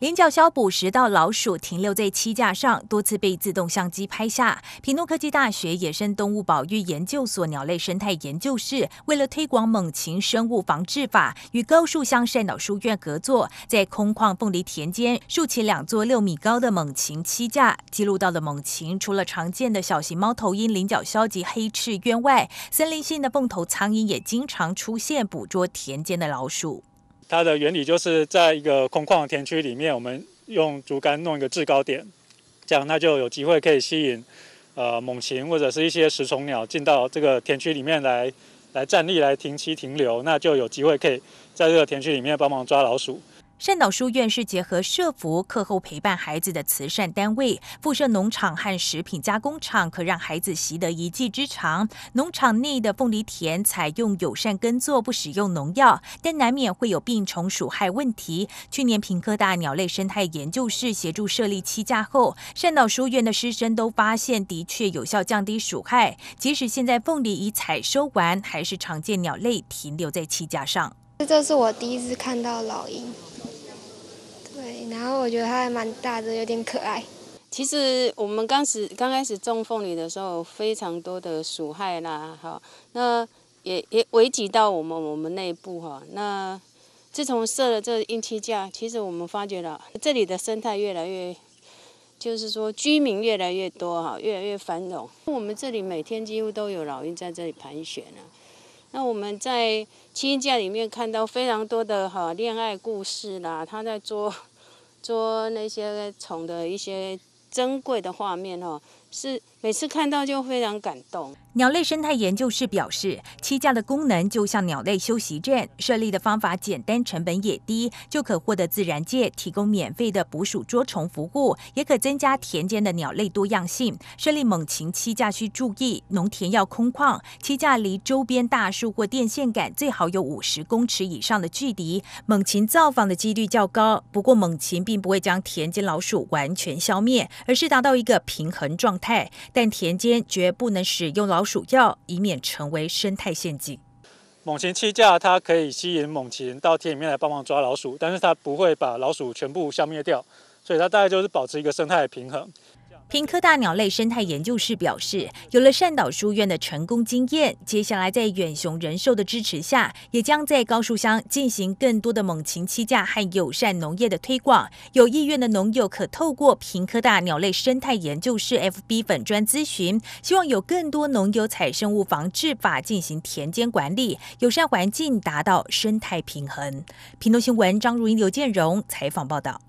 菱角消捕食到老鼠停留在栖架上，多次被自动相机拍下。匹东科技大学野生动物保育研究所鸟类生态研究室，为了推广猛禽生物防治法，与高树乡善鸟书院合作，在空旷凤梨田间竖起两座六米高的猛禽栖架。记录到的猛禽，除了常见的小型猫头鹰、菱角消及黑翅鸢外，森林性的凤头苍蝇也经常出现，捕捉田间的老鼠。它的原理就是在一个空旷的田区里面，我们用竹竿弄一个制高点，这样它就有机会可以吸引，呃，猛禽或者是一些食虫鸟进到这个田区里面来，来站立、来停栖、停留，那就有机会可以在这个田区里面帮忙抓老鼠。善导书院是结合社服、课后陪伴孩子的慈善单位，附设农场和食品加工厂，可让孩子习得一技之长。农场内的凤梨田采用友善耕作，不使用农药，但难免会有病虫鼠害问题。去年平科大鸟类生态研究室协助设立栖架后，善导书院的师生都发现，的确有效降低鼠害。即使现在凤梨已采收完，还是常见鸟类停留在栖架上。这是我第一次看到老鹰。对，然后我觉得它还蛮大的，有点可爱。其实我们刚始刚开始种凤梨的时候，非常多的鼠害啦，哈，那也也危及到我们我们内部哈。那自从设了这阴气架，其实我们发觉了这里的生态越来越，就是说居民越来越多哈，越来越繁荣。我们这里每天几乎都有老鹰在这里盘旋了。那我们在《亲家里面看到非常多的哈恋爱故事啦，他在捉捉那些宠的一些珍贵的画面哦。是每次看到就非常感动。鸟类生态研究室表示，栖架的功能就像鸟类休息站，设立的方法简单，成本也低，就可获得自然界提供免费的捕鼠捉虫服务，也可增加田间的鸟类多样性。设立猛禽栖架需注意，农田要空旷，栖架离周边大树或电线杆最好有五十公尺以上的距离。猛禽造访的几率较高，不过猛禽并不会将田间老鼠完全消灭，而是达到一个平衡状。态，但田间绝不能使用老鼠药，以免成为生态陷阱。猛禽栖架，它可以吸引猛禽到田里面来帮忙抓老鼠，但是它不会把老鼠全部消灭掉，所以它大概就是保持一个生态平衡。平科大鸟类生态研究室表示，有了善岛书院的成功经验，接下来在远雄人寿的支持下，也将在高树乡进行更多的猛禽栖架和友善农业的推广。有意愿的农友可透过平科大鸟类生态研究室 FB 粉专咨询。希望有更多农友采生物防治法进行田间管理，友善环境，达到生态平衡。屏东新闻张如英、刘建荣采访报道。